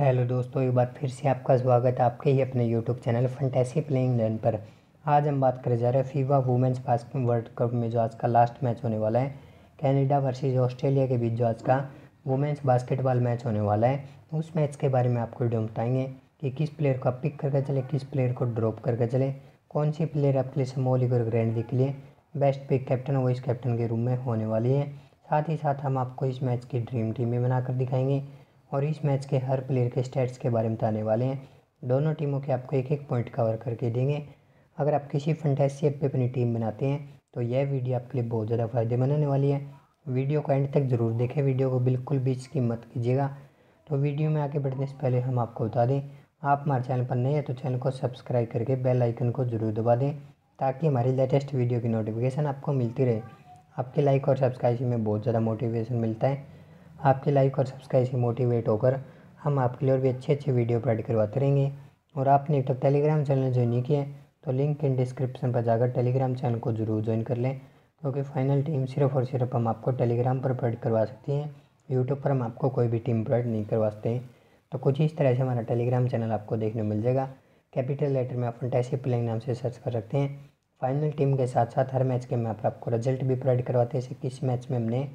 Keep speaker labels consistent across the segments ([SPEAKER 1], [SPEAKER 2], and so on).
[SPEAKER 1] hello दोस्तों एक बार फिर से आपका स्वागत है आपके ही अपने YouTube channel fantasy playing learn पर आज हम बात करने जा रहे हैं FIBA women's basket world cup में जो आज का लास्ट मैच होने वाला है कनाडा वर्सेज ऑस्ट्रेलिया के बीच जो आज का वुमेंस बास्केटबॉल मैच होने वाला है उस मैच के बारे में आपको वीडियो बताएंगे कि किस प्लेयर को आप पिक करके चले किस प्लेयर को ड्रॉप करके चले कौन सी प्लेयर आपके लिए मौलिक और ग्रैंड के लिए best pick captain vice captain के रूम में होने वाली है साथ ही साथ हम आपको इस मैच की ड्रीम टीम बनाकर दिखाएंगे और इस मैच के हर प्लेयर के स्टेट्स के बारे में बताने वाले हैं दोनों टीमों के आपको एक एक पॉइंट कवर करके देंगे अगर आप किसी फंटेसी ऐप पर अपनी टीम बनाते हैं तो यह वीडियो आपके लिए बहुत ज़्यादा फ़ायदेमंद होने वाली है वीडियो को एंड तक ज़रूर देखें वीडियो को बिल्कुल भी इसकी मत कीजिएगा तो वीडियो में आगे बढ़ने से पहले हम आपको बता दें आप हमारे चैनल पर नए हैं तो चैनल को सब्सक्राइब करके बेल आइकन को ज़रूर दबा दें ताकि हमारी लेटेस्ट वीडियो की नोटिफिकेशन आपको मिलती रहे आपके लाइक और सब्सक्राइब से में बहुत ज़्यादा मोटिवेशन मिलता है आपके लाइक और सब्सक्राइब से मोटिवेट होकर हम आपके लिए और भी अच्छे अच्छे वीडियो प्रोवाइड करवाते रहेंगे और आपने अब तक टेलीग्राम चैनल ज्वाइन नहीं किया तो लिंक इन डिस्क्रिप्शन पर जाकर टेलीग्राम चैनल को ज़रूर ज्वाइन कर लें क्योंकि फाइनल टीम सिर्फ और सिर्फ हम आपको टेलीग्राम पर प्रोवाइड करवा सकती हैं यूट्यूब पर हम आपको कोई भी टीम प्रोवाइड नहीं करवा सकते हैं तो कुछ इस तरह से हमारा टेलीग्राम चैनल आपको देखने मिल जाएगा कैपिटल लेटर में आप फंटेसी प्लेंग नाम से सर्च कर सकते हैं फाइनल टीम के साथ साथ हर मैच के मैं आपको रिजल्ट भी प्रोवाइड करवाते हैं किस मैच में हमने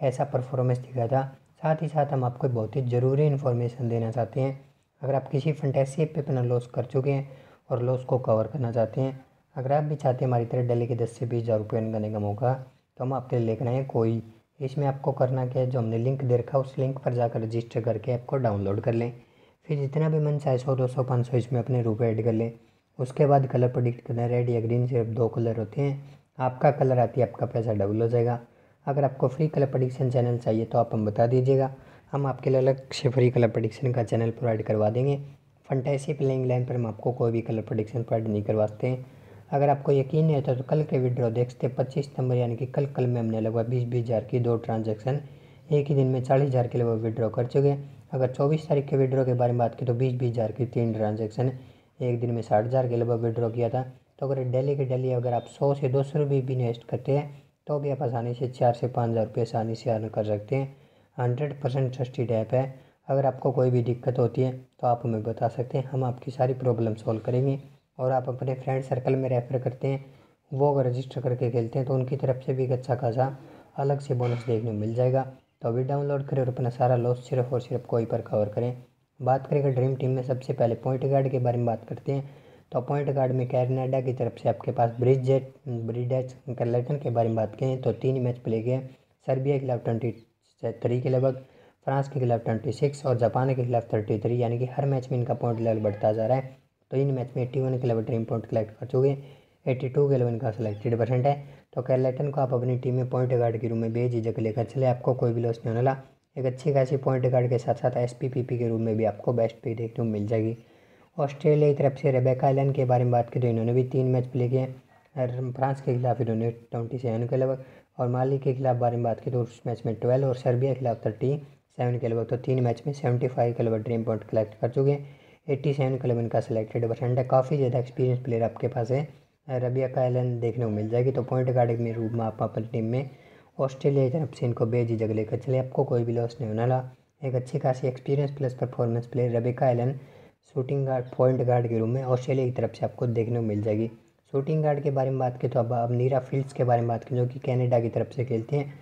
[SPEAKER 1] कैसा परफॉर्मेंस दिखाया था साथ ही साथ हम आपको बहुत ही ज़रूरी इन्फॉर्मेशन देना चाहते हैं अगर आप किसी फंटेसी पे अपना लॉस कर चुके हैं और लॉस को कवर करना चाहते हैं अगर आप भी चाहते हैं हमारी तरह डेली के दस से बीस हज़ार रुपये करने का मौका तो हम आपके लिए लेकर आए कोई इसमें आपको करना क्या है जो हमने लिंक दे रखा उस लिंक पर जाकर रजिस्टर करके ऐप को डाउनलोड कर लें फिर जितना भी मन चाहे सौ दो सौ पाँच सौ इसमें अपने रुपये ऐड कर लें उसके बाद कलर प्रोडिक्ट करना रेड या ग्रीन सिर्फ दो कलर होते हैं आपका कलर आती है आपका पैसा डबल हो जाएगा अगर आपको फ्री कलर प्रडिक्शन चैनल चाहिए तो आप हम बता दीजिएगा हम आपके लिए अलग से फ्री कलर प्रडिक्शन का चैनल प्रोवाइड करवा देंगे फंटेसी प्लेइंग लाइन पर हम आपको कोई भी कलर प्रडिक्शन प्रोवाइड नहीं करवाते हैं अगर आपको यकीन नहीं होता तो कल के विड्रॉ सकते पच्चीस सितंबर यानी कि कल कल में हमने लगभग बीस बीस हज़ार की दो ट्रांजेक्शन एक ही दिन में चालीस हज़ार के लगभग विड्रॉ कर चुके हैं अगर चौबीस तारीख के विड्रॉ के बारे में बात की तो बीस बीस हज़ार की तीन ट्रांजेक्शन एक दिन में साठ हज़ार के लगभग विड्रॉ किया था तो अगर डेली के डेली अगर आप सौ से दो सौ रुपये भी इन्वेस्ट करते हैं तो भी आप आसानी से चार से पाँच हज़ार रुपये आसानी से अर्न कर सकते हैं हंड्रेड परसेंट ट्रस्टेड ऐप है अगर आपको कोई भी दिक्कत होती है तो आप हमें बता सकते हैं हम आपकी सारी प्रॉब्लम सॉल्व करेंगे और आप अपने फ्रेंड सर्कल में रेफ़र करते हैं वो अगर रजिस्टर करके खेलते हैं तो उनकी तरफ से भी एक अच्छा खासा अलग से बोनस देखने को मिल जाएगा तो अभी डाउनलोड करें और अपना सारा लॉस सिर्फ और सिर्फ कोई पर कवर करें बात करेंगे ड्रीम टीम में सबसे पहले पॉइंट गार्ड के बारे में बात करते हैं तो पॉइंट गार्ड में कैरनाडा की तरफ से आपके पास ब्रिज जेट ब्रिडेज के बारे में बात करें तो तीन मैच प्ले गए सर्बिया के खिलाफ ट्वेंटी थ्री के लगभग फ्रांस के खिलाफ ट्वेंटी सिक्स और जापान के खिलाफ थर्टी थ्री यानी कि हर मैच में इनका पॉइंट लेवल बढ़ता जा रहा है तो इन मैच में एट्टी वन के लेवल ट्रीम पॉइंट कलेक्ट कर चुके एट्टी टू के लेवल इनका सिलेक्टेड परसेंट है तो कैरलेटन को आप अपनी टीम में पॉइंट गार्ड के रूप में जगह लेकर चले आपको कोई भी लॉस नहीं होने वाला एक अच्छी खासी पॉइंट गार्ड के साथ साथ एस पी पी पी के रूप में भी आपको बेस्ट पे देखने को मिल जाएगी ऑस्ट्रेलिया की तरफ से रेबेका एलन के बारे में बात करें तो इन्होंने भी तीन मैच प्ले किए फ्रांस के खिलाफ इन्होंने ट्वेंटी सेवन के लगभग और माली के खिलाफ बारे में बात की तो उस मैच में ट्वेल्व और सर्बिया के खिलाफ थर्टी सेवन के लगभग तो तीन मैच में सेवेंटी फाइव के लगभग ड्रीम पॉइंट कलेक्ट कर चुके हैं एट्टी सेवन क्लब इनका सिलेक्टेड परसेंट है काफ़ी ज़्यादा एक्सपीरियंस प्लेयर आपके पास है रबिया का एलन देखने को मिल जाएगी तो पॉइंट गार्ड के रूप में आप अपनी टीम में ऑस्ट्रेलिया की तरफ से इनको जगह लेकर चले आपको कोई भी लॉस नहीं होना ला एक अच्छी खासी experience plus performance player Rebecca Allen shooting guard point guard के रूप में ऑस्ट्रेलिया की तरफ से आपको देखने को मिल जाएगी शूटिंग गार्ड के बारे में बात करें तो अब अब नीरा फील्ड्स के बारे में बात करें जो कि कैनेडा की तरफ से खेलते हैं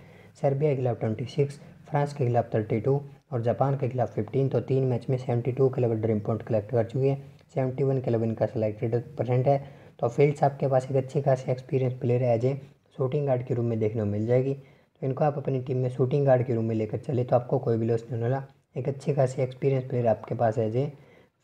[SPEAKER 1] सर्बिया के खिलाफ ट्वेंटी सिक्स फ्रांस के खिलाफ थर्टी टू और जापान के खिलाफ फिफ्टीन तो तीन मैच में सेवेंटी टू के लेवल ड्रीम पॉइंट कलेक्ट कर चुके हैं सेवेंटी वन के लेवल इनका सेलेक्टेड परसेंट है तो फील्ड्स आपके पास एक अच्छी खासी एक्सपीरियंस प्लेयर है एज ए शूटिंग गार्ड के रूप में देखने को मिल जाएगी तो इनको आप अपनी टीम में शूटिंग गार्ड के रूप में लेकर चले तो आपको कोई भी लॉस नहीं होना एक अच्छी खासी एक्सपीरियंस प्लेयर आपके पास है एज ए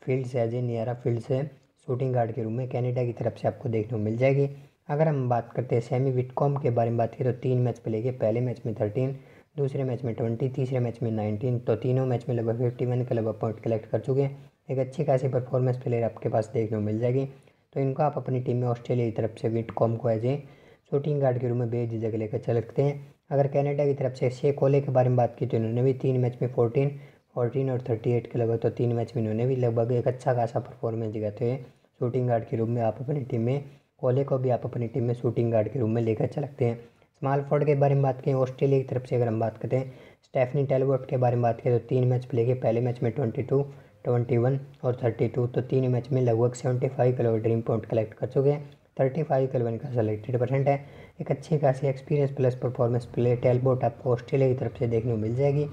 [SPEAKER 1] फील्ड से अजय नियरा फील्ड से शूटिंग गार्ड के रूप में कैनेडा की तरफ से आपको देखने को मिल जाएगी अगर हम बात करते हैं सेमी विटकॉम के बारे में बात करें तो तीन मैच प्ले किए पहले मैच में थर्टीन दूसरे मैच में ट्वेंटी तीसरे मैच में नाइनटीन तो तीनों मैच में लगभग फिफ्टी वन के लगभग पॉइंट कलेक्ट कर चुके हैं एक अच्छी खासी परफॉर्मेंस प्लेयर आपके पास देखने को मिल जाएगी तो इनको आप अपनी टीम में ऑस्ट्रेलिया की तरफ से विट कॉम को एज ए शूटिंग गार्ड के रूप में जगह लेकर चल रखते हैं अगर कैनेडा की तरफ से शे कोले के बारे में बात की तो इन्होंने भी तीन मैच में फोर्टीन फोर्टीन और थर्टी एट के लगभग तो तीन मैच में इन्होंने भी लगभग एक अच्छा खासा परफॉर्मेंस दिया थे शूटिंग गार्ड के रूप में आप अपनी टीम में कोले को भी आप अपनी टीम में शूटिंग गार्ड के रूप में लेकर सकते अच्छा हैं स्मॉल फोर्ड के बारे में बात करें ऑस्ट्रेलिया की तरफ से अगर हम बात करते हैं स्टेफनी टेलवर्ट के बारे में बात करें तो तीन मैच प्ले के पहले मैच में ट्वेंटी टू ट्वेंटी वन और थर्टी टू तो तीन मैच में लगभग seventy five crore dream point collect कर चुके हैं थर्टी फाइव कलवन का सेलेक्टेड परसेंट है एक अच्छी खासी experience plus performance play Talbot आपको ऑस्ट्रेलिया की तरफ से देखने को मिल जाएगी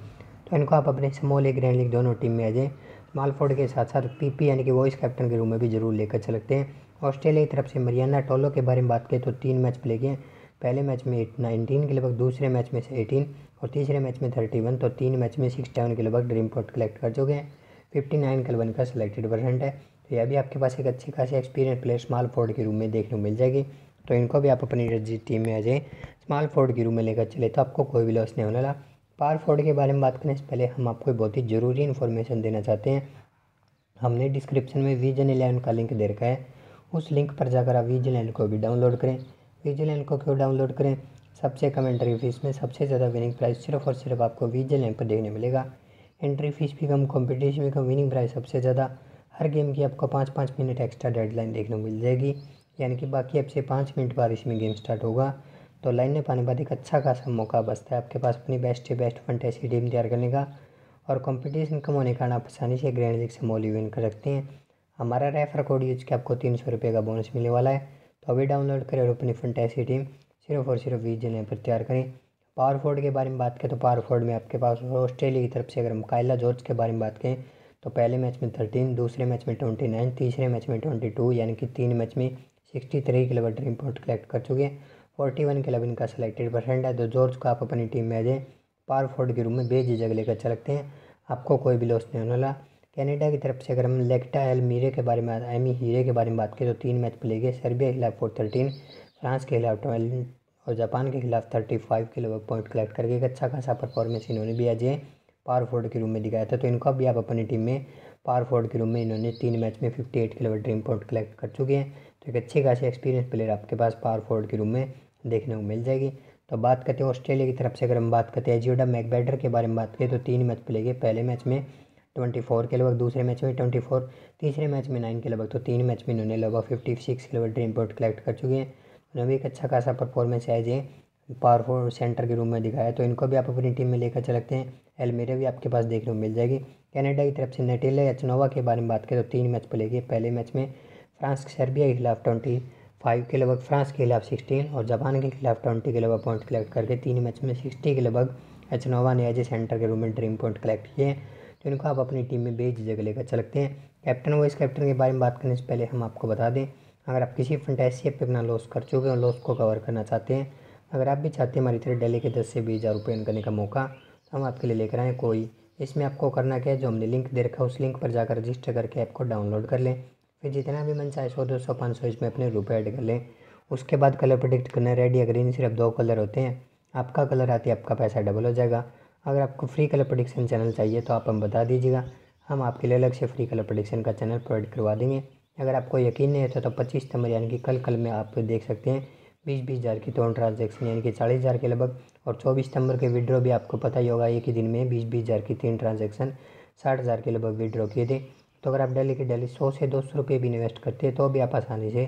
[SPEAKER 1] तो इनको आप अपने स्मॉल या ग्रैंड लीग दोनों टीम में आ जाएँ स्मॉल के साथ साथ पीपी यानी कि वॉइस कैप्टन के रूम में भी जरूर लेकर चल सकते हैं ऑस्ट्रेलिया की तरफ से मरियाना टोलो के बारे में बात करें तो तीन मैच प्ले किए पहले मैच में नाइनटीन के लगभग दूसरे मैच में से एटीन और तीसरे मैच में थर्टी वन तो तीन मैच में सिक्स सेवन के लगभग ड्रीम पॉट कलेक्ट कर चुके हैं फिफ्टी नाइन कलवन का सिलेक्टेड परसेंट है तो यह भी आपके पास एक अच्छी खासी एक्सपीरियंस प्लेयर स्मॉल फोर्ड के रूम में देखने को मिल जाएगी तो इनको भी आप अपनी रणजीत टीम में आ जाए स्मॉल फोर्ड के रूम में लेकर चले तो आपको कोई भी लॉस नहीं होने वाला पावर फोर्ड के बारे में बात करने से पहले हम आपको बहुत ही ज़रूरी इन्फॉर्मेशन देना चाहते हैं हमने डिस्क्रिप्शन में वीजन एलेवन का लिंक दे रखा है उस लिंक पर जाकर आप वीजन एलेवन को भी डाउनलोड करें वीजन एलेवन को क्यों डाउनलोड करें सबसे कम एंट्री फीस में सबसे ज़्यादा विनिंग प्राइस सिर्फ और सिर्फ आपको वीजन एलेवन पर देखने मिलेगा एंट्री फीस भी कम कॉम्पिटिशन भी कम विनिंग प्राइस सबसे ज़्यादा हर गेम की आपको पाँच पाँच मिनट एक्स्ट्रा डेडलाइन देखने को मिल जाएगी यानी कि बाकी आपसे पाँच मिनट बाद इसमें गेम स्टार्ट होगा तो लाइन ने पाने बाद एक अच्छा खासा मौका बचता है आपके पास अपनी बेस्ट बेस्ट फंटेसी टीम तैयार करने का और कंपटीशन कम होने के कारण आप आसानी से ग्रैंड लीग से मॉली विन कर सकते हैं हमारा रेफर कोड यूज के आपको तीन सौ रुपये का बोनस मिलने वाला है तो अभी डाउनलोड करें और अपनी फंटेसी टीम सिर्फ और सिर्फ बीस जने पर तैयार करें पावर फोर्ड के बारे में बात करें तो पावर फोर्ड में आपके पास ऑस्ट्रेलिया की तरफ से अगर हम जॉर्ज के बारे में बात करें तो पहले मैच में थर्टीन दूसरे मैच में ट्वेंटी नाइन तीसरे मैच में ट्वेंटी टू यानी कि तीन मैच में sixty three kilometre import collect कर चुके हैं फोर्टी वन क्लब इनका सिलेक्टेड परसेंट है तो जॉर्ज को आप अपनी टीम में आ जाएँ पार फोर्ड के रूप में जगह लेकर चल सकते हैं आपको कोई भी लॉस नहीं होने वाला कैनेडा की तरफ से अगर हम लेक्टा एल मीरे के बारे में एमी हीरे के बारे में बात करें तो तीन मैच प्ले गए सर्बिया के खिलाफ फोर थर्टीन फ्रांस के खिलाफ ट्वेल्व और जापान के खिलाफ थर्टी फाइव के किलो पॉइंट कलेक्ट करके एक अच्छा खासा परफॉर्मेंस इन्होंने भी आज पावर फोर्ड के रूम में दिखाया था तो इनको भी आप अपनी टीम में पावर फोर्ड के रूम में इन्होंने तीन मैच में फिफ्टी एट के लगभग ड्रीम पॉइंट कलेक्ट कर चुके हैं तो एक अच्छे खासे एक्सपीरियंस प्लेयर आपके पास पावर फोर्ड के रूम में देखने को मिल जाएगी तो बात करते हैं ऑस्ट्रेलिया की तरफ से अगर हम बात करते हैं जियोडा मैकबैडर के बारे में बात करें तो तीन मैच प्ले गए पहले मैच में ट्वेंटी फोर के लगभग दूसरे मैच में ट्वेंटी फोर तीसरे मैच में नाइन के लगभग तो तीन मैच में इन्होंने लगभग फिफ्टी सिक्स के लगभग ड्रीम पॉइंट कलेक्ट कर चुके हैं उन्होंने भी एक अच्छा खासा परफॉर्मेंस है जे पावरफुल सेंटर के रूम में दिखाया तो इनको भी आप अपनी टीम में लेकर चल सकते हैं एलमेरा भी आपके पास देखने को मिल जाएगी कैनेडा की तरफ से नेटेला एचनोवा के बारे में बात करें तो तीन मैच प्ले गए पहले मैच में फ्रांस सर्बिया के खिलाफ ट्वेंटी फाइव के लगभग फ्रांस के खिलाफ सिक्सटीन और जापान के खिलाफ ट्वेंटी के लगभग पॉइंट कलेक्ट करके तीन मैच में सिक्सटी के लगभग एचनोवा ने एज ए सेंटर के रूप में ड्रीम पॉइंट कलेक्ट किए तो इनको आप अपनी टीम में जगह लेकर चलते हैं कैप्टन वाइस कैप्टन के बारे में बात करने से पहले हम आपको बता दें अगर आप किसी फंटेसी पर अपना लॉस कर चुके हैं लॉस को कवर करना चाहते हैं अगर आप भी चाहते हैं हमारी तरह डेली के दस से बीस हज़ार रुपये करने का मौका तो हम आपके लिए लेकर आएँ कोई इसमें आपको करना क्या है जो हमने लिंक दे रखा है उस लिंक पर जाकर रजिस्टर करके ऐप को डाउनलोड कर लें फिर जितना भी मन चाहे सौ दो सौ पाँच सौ इसमें अपने रुपए ऐड कर लें उसके बाद कलर प्रोडक्ट करना रेड या ग्रीन सिर्फ दो कलर होते हैं आपका कलर आते आपका पैसा डबल हो जाएगा अगर आपको फ्री कलर प्रोडिक्शन चैनल चाहिए तो आप हम बता दीजिएगा हम आपके लिए अलग से फ्री कलर प्रोडिक्शन का चैनल प्रोवाइड करवा देंगे अगर आपको यकीन नहीं है तो, तो पच्चीस सितंबर यानी कि कल कल में आप देख सकते हैं बीस बीस हज़ार की टोन ट्रांजेक्शन यानी कि चालीस हज़ार के लगभग और चौबीस सितंबर के विड्रॉ भी आपको पता ही होगा एक ही दिन में बीस बीस हज़ार की तीन ट्रांजेक्शन साठ हज़ार के लगभग विड्रॉ किए थे तो अगर आप डेली के डेली सौ से दो सौ रुपये भी इन्वेस्ट करते हैं तो भी आप आसानी से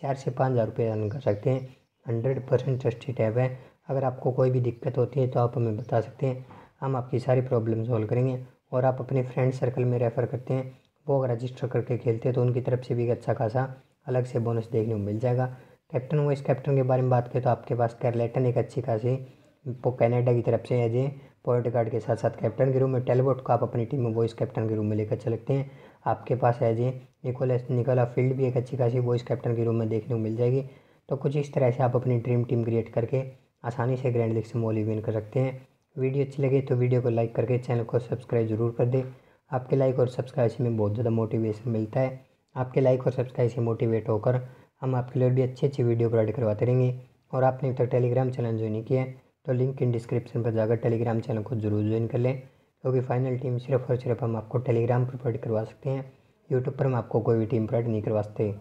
[SPEAKER 1] चार से पाँच हज़ार रुपये अर्न कर सकते हैं हंड्रेड परसेंट ट्रस्टेड ऐप है अगर आपको कोई भी दिक्कत होती है तो आप हमें बता सकते हैं हम आपकी सारी प्रॉब्लम सॉल्व करेंगे और आप अपने फ्रेंड सर्कल में रेफ़र करते हैं वो अगर रजिस्टर करके खेलते हैं तो उनकी तरफ से भी अच्छा खासा अलग से बोनस देखने को मिल जाएगा कैप्टन वाइस कैप्टन के बारे में बात करें तो आपके पास कैरलेटन एक अच्छी खासी कैनेडा की तरफ से एज ए पॉइंट गार्ड के साथ साथ कैप्टन के रूम में टेलबोट को आप अपनी टीम में वॉइस कैप्टन के रूम में लेकर सकते हैं आपके पास है जी निकोलस निकोला फील्ड भी एक अच्छी खासी वॉइस कैप्टन के रूम में देखने को मिल जाएगी तो कुछ इस तरह से आप अपनी ड्रीम टीम क्रिएट करके आसानी से ग्रैंड लीग से मोली विन कर सकते हैं वीडियो अच्छी लगे तो वीडियो को लाइक करके चैनल को सब्सक्राइब जरूर कर दें आपके लाइक और सब्सक्राइब से हमें बहुत ज़्यादा मोटिवेशन मिलता है आपके लाइक और सब्सक्राइब से मोटिवेट होकर हम आपके लिए भी अच्छी अच्छी वीडियो प्रोवाइड करवाते रहेंगे और आपने अब तक टेलीग्राम चैनल ज्वाइन नहीं किया है तो लिंक इन डिस्क्रिप्शन पर जाकर टेलीग्राम चैनल को जरूर ज्वाइन कर लें क्योंकि फाइनल टीम सिर्फ और सिर्फ हम आपको टेलीग्राम पर प्रोवाइड करवा सकते हैं यूट्यूब पर हम आपको कोई भी टीम प्रोवाइड नहीं करवा सकते